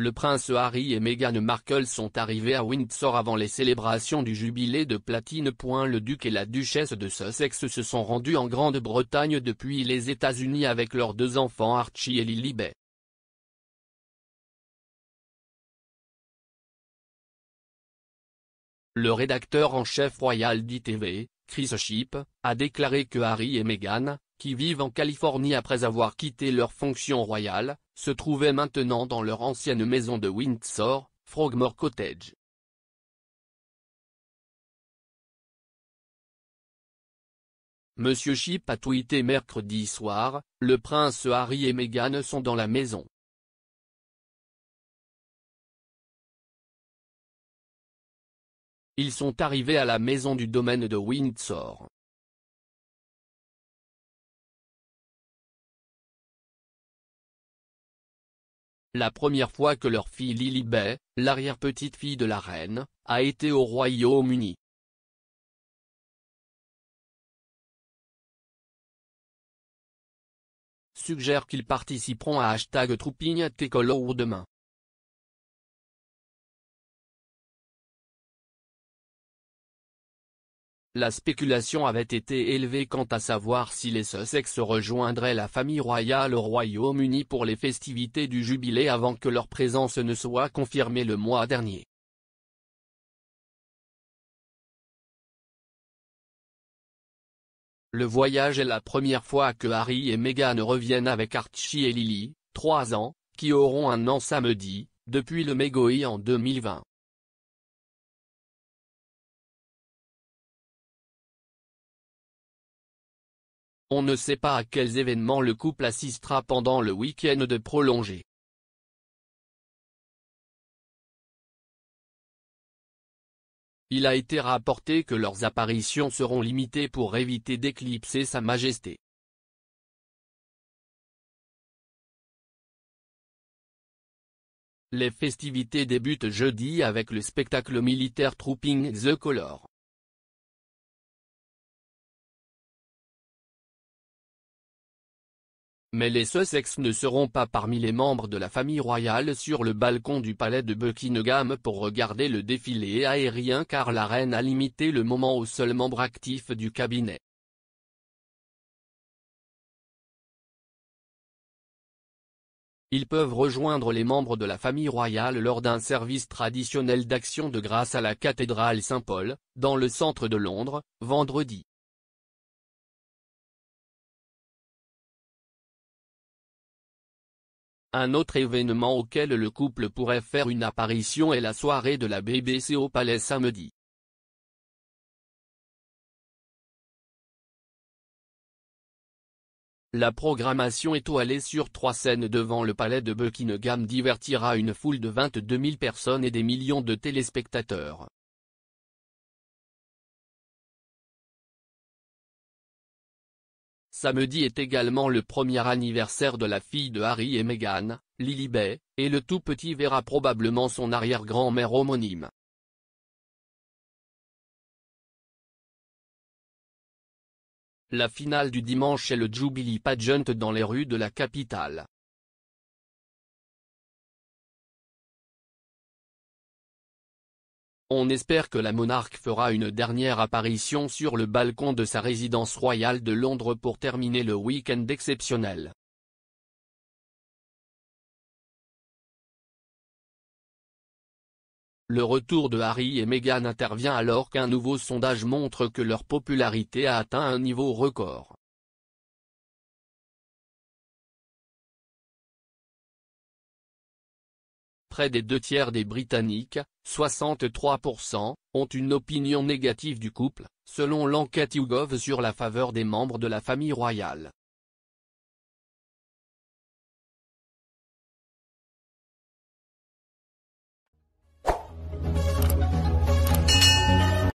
Le prince Harry et Meghan Markle sont arrivés à Windsor avant les célébrations du jubilé de platine. Le duc et la duchesse de Sussex se sont rendus en Grande-Bretagne depuis les États-Unis avec leurs deux enfants Archie et Lily Bay. Le rédacteur en chef royal d'ITV, Chris Ship, a déclaré que Harry et Meghan, qui vivent en Californie après avoir quitté leur fonction royale, se trouvaient maintenant dans leur ancienne maison de Windsor, Frogmore Cottage. Monsieur Chip a tweeté mercredi soir, le prince Harry et Meghan sont dans la maison. Ils sont arrivés à la maison du domaine de Windsor. La première fois que leur fille Lily Bay, l'arrière-petite-fille de la reine, a été au Royaume-Uni. Suggère qu'ils participeront à hashtag Tecolo demain. La spéculation avait été élevée quant à savoir si les Sussex rejoindraient la famille royale au Royaume-Uni pour les festivités du Jubilé avant que leur présence ne soit confirmée le mois dernier. Le voyage est la première fois que Harry et Meghan reviennent avec Archie et Lily, 3 ans, qui auront un an samedi, depuis le Megoï en 2020. On ne sait pas à quels événements le couple assistera pendant le week-end de prolongé. Il a été rapporté que leurs apparitions seront limitées pour éviter d'éclipser Sa Majesté. Les festivités débutent jeudi avec le spectacle militaire Trooping the Color. Mais les Sussex ne seront pas parmi les membres de la famille royale sur le balcon du palais de Buckingham pour regarder le défilé aérien car la reine a limité le moment aux seuls membres actifs du cabinet. Ils peuvent rejoindre les membres de la famille royale lors d'un service traditionnel d'action de grâce à la cathédrale Saint-Paul, dans le centre de Londres, vendredi. Un autre événement auquel le couple pourrait faire une apparition est la soirée de la BBC au Palais samedi. La programmation étoilée sur trois scènes devant le palais de Buckingham divertira une foule de 22 000 personnes et des millions de téléspectateurs. Samedi est également le premier anniversaire de la fille de Harry et Meghan, Lily Bay, et le tout petit verra probablement son arrière-grand-mère homonyme. La finale du dimanche est le Jubilee Pageant dans les rues de la capitale. On espère que la monarque fera une dernière apparition sur le balcon de sa résidence royale de Londres pour terminer le week-end exceptionnel. Le retour de Harry et Meghan intervient alors qu'un nouveau sondage montre que leur popularité a atteint un niveau record. près des deux tiers des Britanniques, 63%, ont une opinion négative du couple, selon l'enquête YouGov sur la faveur des membres de la famille royale.